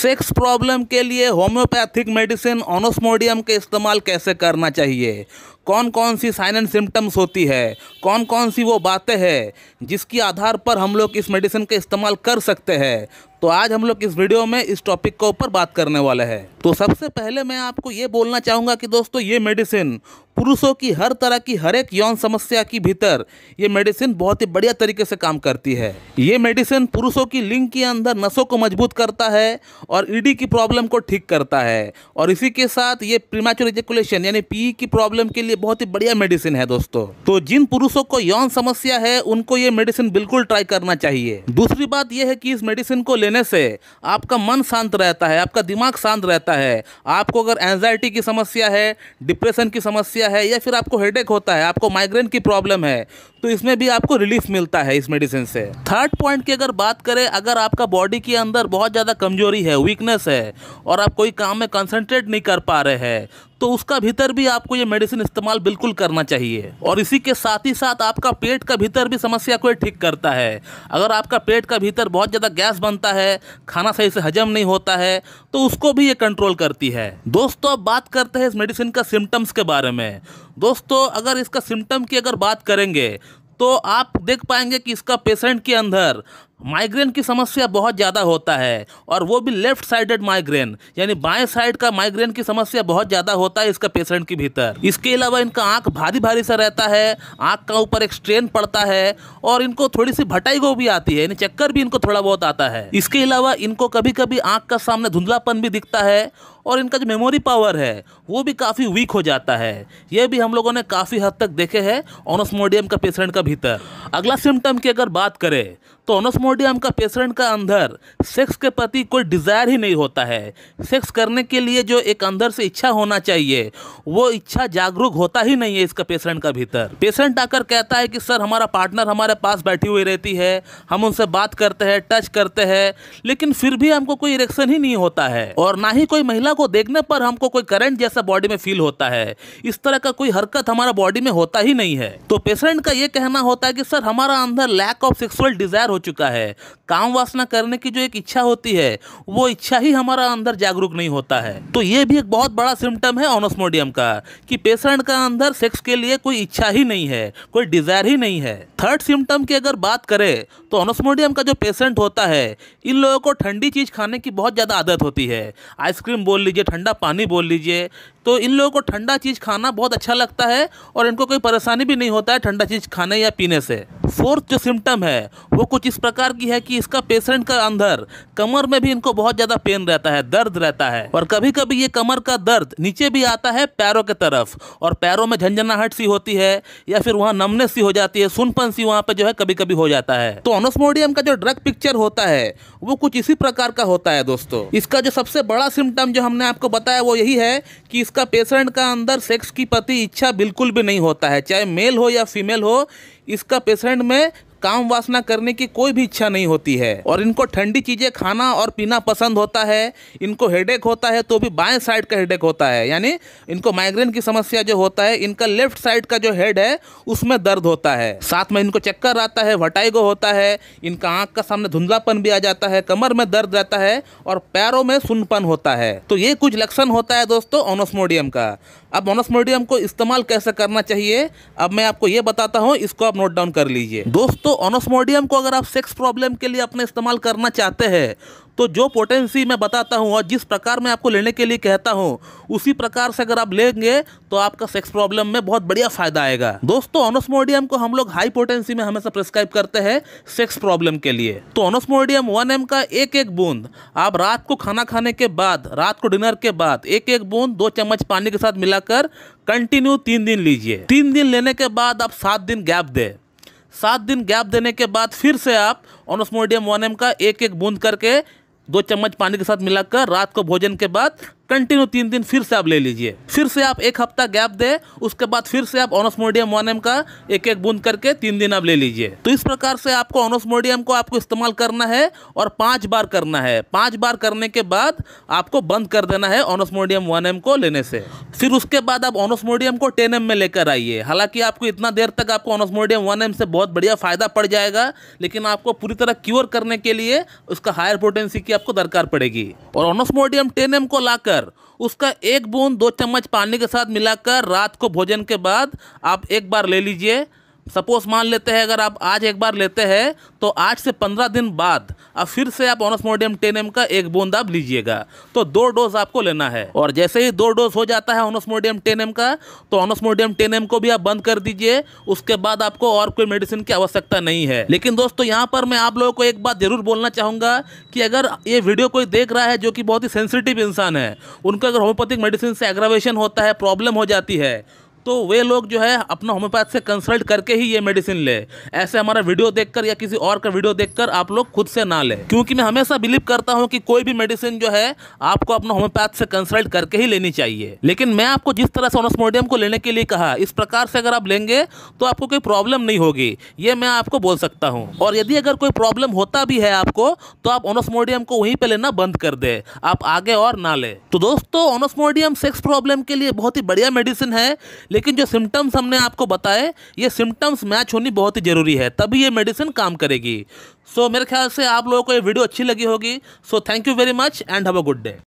sex problem के लिए homeopathic medicine ऑनोस्मोडियम के इस्तेमाल कैसे करना चाहिए कौन कौन सी साइन एंड सिम्टम्स होती है कौन कौन सी वो बातें हैं जिसके आधार पर हम लोग इस मेडिसिन का इस्तेमाल कर सकते हैं तो आज हम लोग इस वीडियो में इस टॉपिक के ऊपर बात करने वाले हैं तो सबसे पहले मैं आपको ये बोलना चाहूँगा कि दोस्तों ये मेडिसिन पुरुषों की हर तरह की हर एक यौन समस्या की भीतर ये मेडिसिन बहुत ही बढ़िया तरीके से काम करती है ये मेडिसिन पुरुषों की लिंग के अंदर नसों को मजबूत करता है और ईडी e की प्रॉब्लम को ठीक करता है और इसी के साथ ये प्रीमाचुर एजेकुलेशन यानी पी e की प्रॉब्लम के लिए बहुत ही बढ़िया मेडिसिन है दोस्तों तो जिन पुरुषों को यौन समस्या है उनको ये मेडिसिन बिल्कुल ट्राई करना चाहिए दूसरी बात यह है कि इस मेडिसिन को लेने से आपका मन शांत रहता है आपका दिमाग शांत रहता है आपको अगर एंजाइटी की समस्या है डिप्रेशन की समस्या है या फिर आपको हेडेक होता है आपको माइग्रेन की प्रॉब्लम है तो इसमें भी आपको रिलीफ मिलता है इस मेडिसिन से थर्ड पॉइंट की अगर बात करें अगर आपका बॉडी के अंदर बहुत ज़्यादा कमजोरी है वीकनेस है और आप कोई काम में कंसंट्रेट नहीं कर पा रहे हैं तो उसका भीतर भी आपको ये मेडिसिन इस्तेमाल बिल्कुल करना चाहिए और इसी के साथ ही साथ आपका पेट का भीतर भी समस्या को ठीक करता है अगर आपका पेट का भीतर बहुत ज़्यादा गैस बनता है खाना सही से हजम नहीं होता है तो उसको भी ये कंट्रोल करती है दोस्तों अब बात करते हैं इस मेडिसिन का सिम्टम्स के बारे में दोस्तों अगर इसका सिम्टम की अगर बात करेंगे तो आप देख पाएंगे कि इसका पेशेंट के अंदर माइग्रेन की समस्या बहुत ज़्यादा होता है और वो भी लेफ्ट साइडेड माइग्रेन यानी बाएं साइड का माइग्रेन की समस्या बहुत ज़्यादा होता है इसका पेशेंट के भीतर इसके अलावा इनका आँख भारी भारी सा रहता है आँख का ऊपर एक स्ट्रेन पड़ता है और इनको थोड़ी सी भटाई गो भी आती है यानी चक्कर भी इनको थोड़ा बहुत आता है इसके अलावा इनको कभी कभी आँख का सामने धुंधलापन भी दिखता है और इनका जो मेमोरी पावर है वो भी काफ़ी वीक हो जाता है ये भी हम लोगों ने काफ़ी हद तक देखे हैं ऑनोसमोडियम का पेशेंट का भीतर अगला सिम्टम की अगर बात करें तो का पेशेंट का अंदर सेक्स के प्रति कोई डिज़ायर ही नहीं होता है सेक्स करने के लिए जो एक अंदर से इच्छा होना चाहिए वो इच्छा जागरूक होता ही नहीं है इसका पेशेंट का भीतर पेशेंट आकर कहता है कि सर हमारा पार्टनर हमारे पास बैठी हुई रहती है हम उनसे बात करते हैं टच करते हैं लेकिन फिर भी हमको कोई इरेक्शन ही नहीं होता है और ना ही कोई महिला को देखने पर हमको कोई करंट जैसा बॉडी में फील होता है इस तरह का कोई हरकत हमारा बॉडी में होता ही नहीं है तो पेशेंट का ये कहना होता है कि सर हमारा अंदर लैक ऑफ सेक्सुअल डिजायर हो चुका है काम वासना करने की जो एक इच्छा होती है वो इच्छा ही हमारा अंदर जागरूक नहीं होता है तो ये भी एक बहुत बड़ा सिम्टम है ऑनोस्मोडियम का कि पेशेंट का अंदर सेक्स के लिए कोई इच्छा ही नहीं है कोई डिजायर ही नहीं है थर्ड सिम्टम की अगर बात करें तो ऑनोस्मोडियम का जो पेशेंट होता है इन लोगों को ठंडी चीज़ खाने की बहुत ज़्यादा आदत होती है आइसक्रीम बोल लीजिए ठंडा पानी बोल लीजिए तो इन लोगों को ठंडा चीज़ खाना बहुत अच्छा लगता है और इनको कोई परेशानी भी नहीं होता है ठंडा चीज़ खाने या पीने से फोर्थ जो सिम्टम है वो कुछ किस प्रकार की है कि इसका पेशेंट का अंदर कमर में भी इनको बहुत ज़्यादा पेन रहता है दर्द रहता है और कभी कभी ये कमर का दर्द नीचे भी आता है पैरों के तरफ और पैरों में झंझनाहट सी होती है या फिर वहाँ नमनेस सी हो जाती है सुनपन सी वहाँ पर जो है कभी कभी हो जाता है तो ऑनोस्मोडियम का जो ड्रग पिक्चर होता है वो कुछ इसी प्रकार का होता है दोस्तों इसका जो सबसे बड़ा सिम्टम जो हमने आपको बताया वो यही है कि इसका पेशेंट का अंदर सेक्स की प्रति इच्छा बिल्कुल भी नहीं होता है चाहे मेल हो या फीमेल हो इसका पेशेंट में काम वासना करने की कोई भी इच्छा नहीं होती है और इनको ठंडी चीज़ें खाना और पीना पसंद होता है इनको हेडेक होता है तो भी बाएं साइड का हेडेक होता है यानी इनको माइग्रेन की समस्या जो होता है इनका लेफ्ट साइड का जो हेड है उसमें दर्द होता है साथ में इनको चक्कर आता है वटाइगो होता है इनका आंख का सामने धुंधलापन भी आ जाता है कमर में दर्द रहता है और पैरों में सुनपन होता है तो ये कुछ लक्षण होता है दोस्तों ऑनोस्मोडियम का अब ऑनोस्मोडियम को इस्तेमाल कैसे करना चाहिए अब मैं आपको ये बताता हूँ इसको आप नोट डाउन कर लीजिए दोस्तों दोस्तों ऑनोस्मोडियम को अगर आप सेक्स प्रॉब्लम के लिए अपने इस्तेमाल करना चाहते हैं तो जो पोटेंसी मैं बताता हूँ और जिस प्रकार मैं आपको लेने के लिए कहता हूँ उसी प्रकार से अगर आप लेंगे तो आपका सेक्स प्रॉब्लम में बहुत बढ़िया फायदा आएगा दोस्तों ऑनोस्मोडियम को हम लोग हाई पोटेंसी में हमेशा प्रिस्क्राइब करते हैं सेक्स प्रॉब्लम के लिए तो ऑनोस्मोडियम वन एम का एक एक बूंद आप रात को खाना खाने के बाद रात को डिनर के बाद एक एक बूंद दो चम्मच पानी के साथ मिलाकर कंटिन्यू तीन दिन लीजिए तीन दिन लेने के बाद आप सात दिन गैप दें सात दिन गैप देने के बाद फिर से आप ऑनोस्मोडियम वन का एक एक बूंद करके दो चम्मच पानी के साथ मिलाकर रात को भोजन के बाद कंटिन्यू तीन दिन फिर से आप ले लीजिए फिर से आप एक हफ्ता गैप दे उसके बाद फिर से आप ऑनोसमोडियम वन एम का एक एक बूंद करके तीन दिन आप ले लीजिए तो इस प्रकार से आपको ऑनोसमोडियम को आपको इस्तेमाल करना है और पांच बार करना है पांच बार करने के बाद आपको बंद कर देना है ऑनोसमोडियम वन एम को लेने से फिर उसके बाद आप ऑनोसमोडियम को टेन एम में लेकर आइए हालांकि आपको इतना देर तक आपको ऑनोसमोडियम वन एम से बहुत बढ़िया फ़ायदा पड़ जाएगा लेकिन आपको पूरी तरह क्योर करने के लिए उसका हायर पोटेंसी की आपको दरकार पड़ेगी और ऑनोसमोडियम टेन एम को लाकर कर उसका एक बूंद दो चम्मच पानी के साथ मिलाकर रात को भोजन के बाद आप एक बार ले लीजिए सपोज मान लेते हैं अगर आप आज एक बार लेते हैं तो आठ से पंद्रह दिन बाद अब फिर से आप मोडियम टेन एम का एक बूंद आप लीजिएगा तो दो डोज आपको लेना है और जैसे ही दो डोज हो जाता है मोडियम टेन एम का तो मोडियम टेन एम को भी आप बंद कर दीजिए उसके बाद आपको और कोई मेडिसिन की आवश्यकता नहीं है लेकिन दोस्तों यहाँ पर मैं आप लोगों को एक बात जरूर बोलना चाहूँगा कि अगर ये वीडियो कोई देख रहा है जो कि बहुत ही सेंसिटिव इंसान है उनका अगर होम्योपैथिक मेडिसिन से एग्रावेशन होता है प्रॉब्लम हो जाती है तो वे लोग जो है अपना होम्योपैथ से कंसल्ट करके ही ये मेडिसिन ले ऐसे हमारा वीडियो देखकर या किसी और का वीडियो देखकर आप लोग खुद से ना लें क्योंकि मैं हमेशा बिलीव करता हूँ कि कोई भी मेडिसिन जो है आपको अपना होम्योपैथ से कंसल्ट करके ही लेनी चाहिए लेकिन मैं आपको जिस तरह से ओनोस्मोडियम को लेने के लिए कहा इस प्रकार से अगर आप लेंगे तो आपको कोई प्रॉब्लम नहीं होगी ये मैं आपको बोल सकता हूँ और यदि अगर कोई प्रॉब्लम होता भी है आपको तो आप ओनोस्मोडियम को वहीं पर लेना बंद कर दे आप आगे और ना ले तो दोस्तों ओनोस्मोडियम सेक्स प्रॉब्लम के लिए बहुत ही बढ़िया मेडिसिन है लेकिन जो सिम्टम्स हमने आपको बताए ये सिम्टम्स मैच होनी बहुत ही ज़रूरी है तभी ये मेडिसिन काम करेगी सो so, मेरे ख्याल से आप लोगों को ये वीडियो अच्छी लगी होगी so thank you very much and have a good day